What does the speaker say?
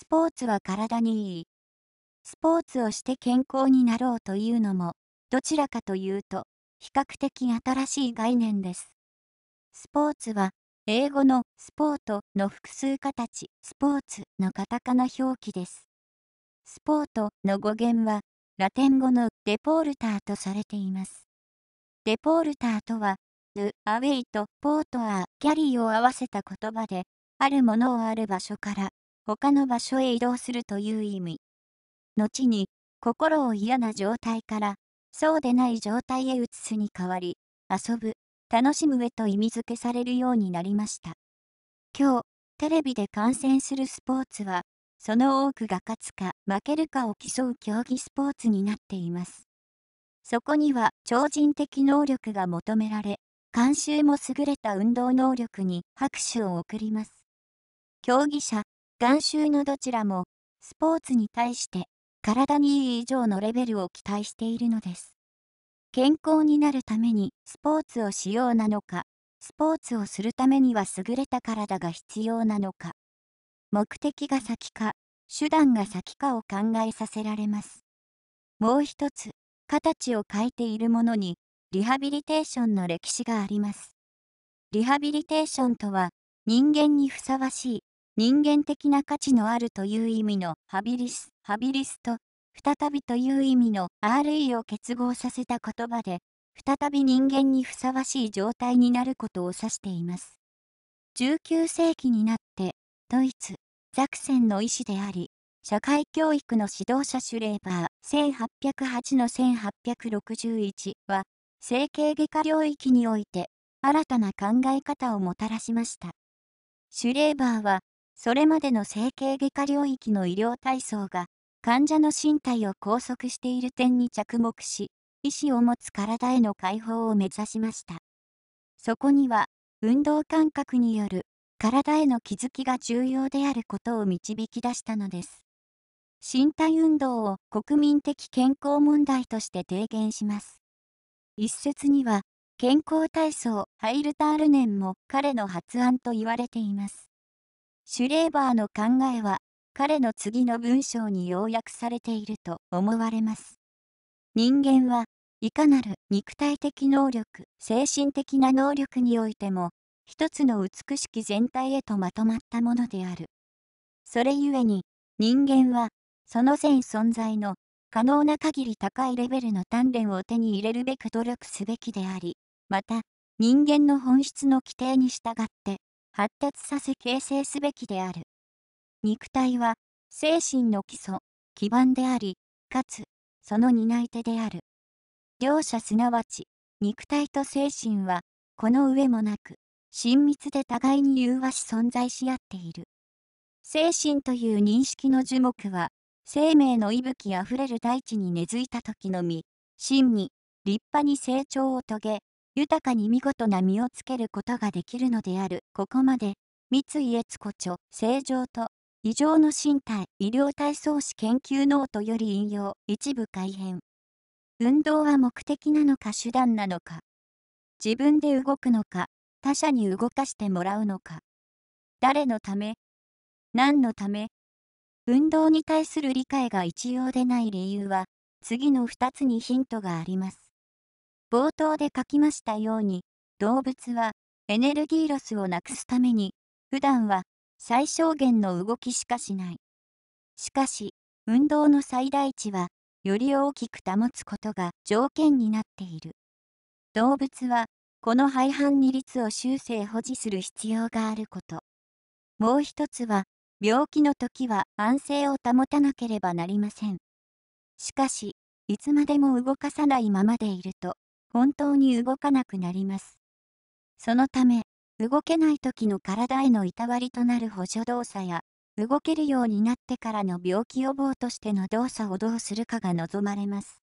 スポーツは体にいい。スポーツをして健康になろうというのも、どちらかというと、比較的新しい概念です。スポーツは、英語のスポートの複数形、スポーツのカタカナ表記です。スポートの語源は、ラテン語のデポールターとされています。デポールターとは、ル・アウェイとポートアー・キャリーを合わせた言葉で、あるものをある場所から他の場所へ移動するという意味。後に、心を嫌な状態から、そうでない状態へ移すに変わり、遊ぶ、楽しむへと意味付けされるようになりました。今日、テレビで観戦するスポーツは、その多くが勝つか負けるかを競う競技スポーツになっています。そこには超人的能力が求められ、監修も優れた運動能力に拍手を送ります。競技者、眼臭のどちらも、スポーツに対して体にいい以上のレベルを期待しているのです。健康になるためにスポーツをしようなのか、スポーツをするためには優れた体が必要なのか、目的が先か、手段が先かを考えさせられます。もう一つ、形を変えているものに、リハビリテーションの歴史があります。リハビリテーションとは、人間にふさわしい人間的な価値のあるという意味のハビリス、ハビリスと、再びという意味の RE を結合させた言葉で、再び人間にふさわしい状態になることを指しています。19世紀になって、ドイツ、ザクセンの医師であり、社会教育の指導者シュレーバー1808の1861は、整形外科領域において、新たな考え方をもたらしました。シュレーバーは、それまでの整形外科領域の医療体操が患者の身体を拘束している点に着目し、意思を持つ体への解放を目指しました。そこには、運動感覚による体への気づきが重要であることを導き出したのです。身体運動を国民的健康問題として提言します。一説には、健康体操ハイルタールネンも彼の発案と言われています。シュレーバーの考えは彼の次の文章に要約されていると思われます。人間はいかなる肉体的能力、精神的な能力においても、一つの美しき全体へとまとまったものである。それゆえに、人間は、その全存在の可能な限り高いレベルの鍛錬を手に入れるべく努力すべきであり、また、人間の本質の規定に従って、発達させ形成すべきである。肉体は精神の基礎、基盤であり、かつ、その担い手である。両者すなわち、肉体と精神は、この上もなく、親密で互いに融和し存在し合っている。精神という認識の樹木は、生命の息吹あふれる大地に根付いた時のみ、真に、立派に成長を遂げ、豊かに見事な実をつけることができるのである。ここまで、三井悦子著、正常と、異常の身体、医療体操士研究ノートより引用、一部改編。運動は目的なのか手段なのか。自分で動くのか、他者に動かしてもらうのか。誰のため何のため運動に対する理解が一様でない理由は、次の2つにヒントがあります。冒頭で書きましたように、動物はエネルギーロスをなくすために、普段は最小限の動きしかしない。しかし、運動の最大値は、より大きく保つことが条件になっている。動物は、この廃反二律を修正保持する必要があること。もう一つは、病気の時は安静を保たなければなりません。しかし、いつまでも動かさないままでいると、本当に動かなくなります。そのため、動けない時の体へのいたわりとなる補助動作や、動けるようになってからの病気予防としての動作をどうするかが望まれます。